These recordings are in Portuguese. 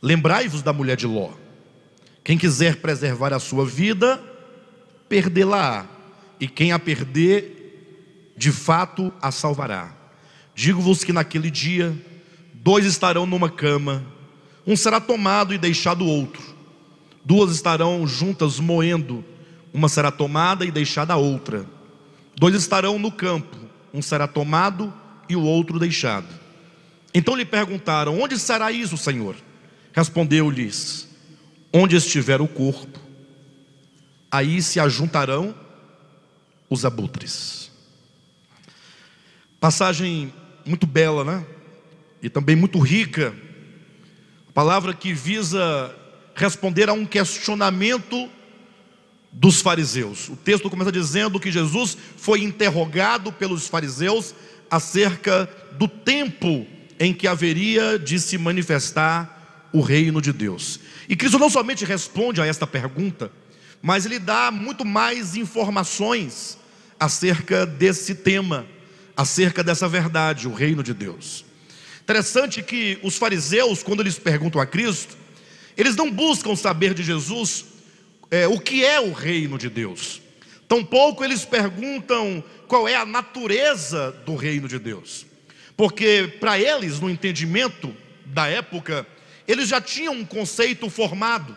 Lembrai-vos da mulher de Ló. Quem quiser preservar a sua vida, perdê-la-á, e quem a perder, de fato a salvará. Digo-vos que naquele dia, dois estarão numa cama, um será tomado e deixado o outro, duas estarão juntas moendo, uma será tomada e deixada a outra, dois estarão no campo, um será tomado e o outro deixado. Então lhe perguntaram: Onde será isso, Senhor? Respondeu-lhes: Onde estiver o corpo, aí se ajuntarão os abutres. Passagem muito bela, né? E também muito rica. Palavra que visa responder a um questionamento dos fariseus. O texto começa dizendo que Jesus foi interrogado pelos fariseus acerca do tempo em que haveria de se manifestar o reino de Deus. E Cristo não somente responde a esta pergunta, mas ele dá muito mais informações acerca desse tema, acerca dessa verdade, o reino de Deus. Interessante que os fariseus, quando eles perguntam a Cristo, eles não buscam saber de Jesus é, o que é o reino de Deus, tampouco eles perguntam qual é a natureza do reino de Deus, porque para eles, no entendimento da época, eles já tinham um conceito formado,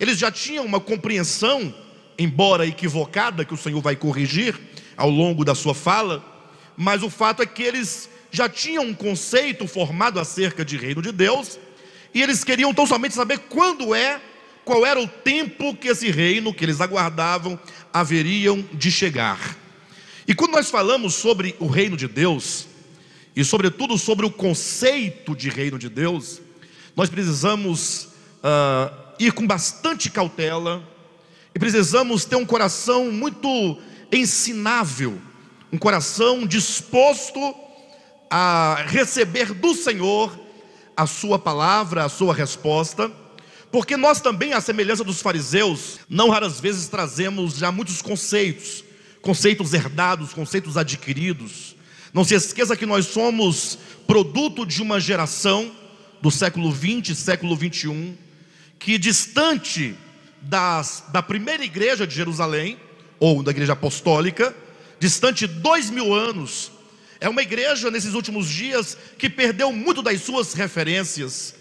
eles já tinham uma compreensão, embora equivocada, que o Senhor vai corrigir ao longo da sua fala, mas o fato é que eles já tinham um conceito formado acerca de reino de Deus, e eles queriam tão somente saber quando é, qual era o tempo que esse reino que eles aguardavam haveriam de chegar. E quando nós falamos sobre o reino de Deus, e sobretudo sobre o conceito de reino de Deus, nós precisamos uh, ir com bastante cautela e precisamos ter um coração muito ensinável, um coração disposto a receber do Senhor a sua palavra, a sua resposta, porque nós também, à semelhança dos fariseus, não raras vezes trazemos já muitos conceitos, conceitos herdados, conceitos adquiridos. Não se esqueça que nós somos produto de uma geração do século 20 século 21, que distante das, da primeira igreja de Jerusalém, ou da igreja apostólica, distante dois mil anos, é uma igreja nesses últimos dias que perdeu muito das suas referências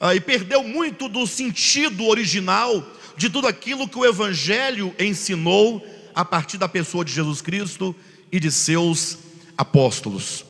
ah, e perdeu muito do sentido original de tudo aquilo que o Evangelho ensinou a partir da pessoa de Jesus Cristo e de seus apóstolos.